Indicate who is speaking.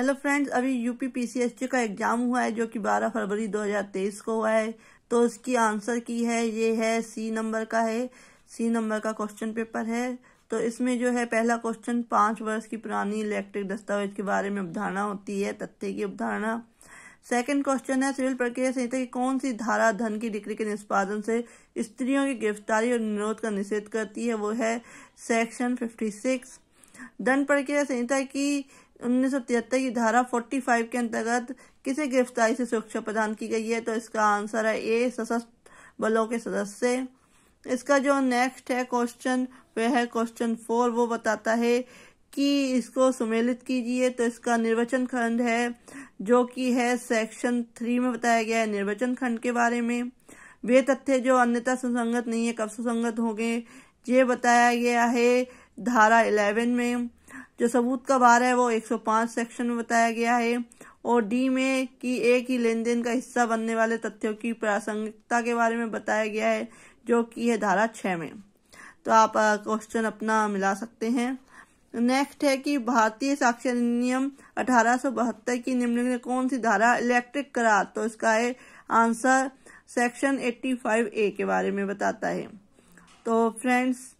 Speaker 1: hello friends अभी UP PCST का exam हुआ है जो कि 12 फरवरी 2023 को हुआ है तो उसकी आंसर की है ये है सी नंबर का है सी नंबर का क्वेश्चन पेपर है तो इसमें जो है पहला क्वेश्चन पाँच वर्ष की पुरानी इलेक्ट्रिक दस्तावेज के बारे में अवधारणा होती है तथ्य की अवधारणा सेकंड क्वेश्चन है सिविल प्रक्रिया संहिता की कौन सी धारा धन की डिग्री के निष्पादन से स्त्रियों की गिरफ्तारी और निरोध का निषेध करती है वो है सेक्शन फिफ्टी सिक्स धन प्रक्रिया संहिता की उन्नीस की धारा 45 के अंतर्गत किसे गिरफ्तारी से सुरक्षा प्रदान की गई है तो इसका आंसर है ए सशस्त्र बलों के सदस्य इसका जो नेक्स्ट है क्वेश्चन वह है क्वेश्चन फोर वो बताता है कि इसको सुमेलित कीजिए तो इसका निर्वचन खंड है जो कि है सेक्शन थ्री में बताया गया है निर्वचन खंड के बारे में वे तथ्य जो अन्यथा सुसंगत नहीं है कब सुसंगत होंगे ये बताया गया है धारा इलेवन में जो सबूत का बार है वो 105 सेक्शन में बताया गया है और डी में कि ए की लेन देन का हिस्सा बनने वाले तथ्यों की प्रासंगिकता के बारे में बताया गया है जो कि है धारा छः में तो आप क्वेश्चन अपना मिला सकते हैं नेक्स्ट है कि भारतीय साक्षर नियम अठारह की निम्नलिखित कौन सी धारा इलेक्ट्रिक करार तो इसका है आंसर सेक्शन 85 ए के बारे में बताता है तो फ्रेंड्स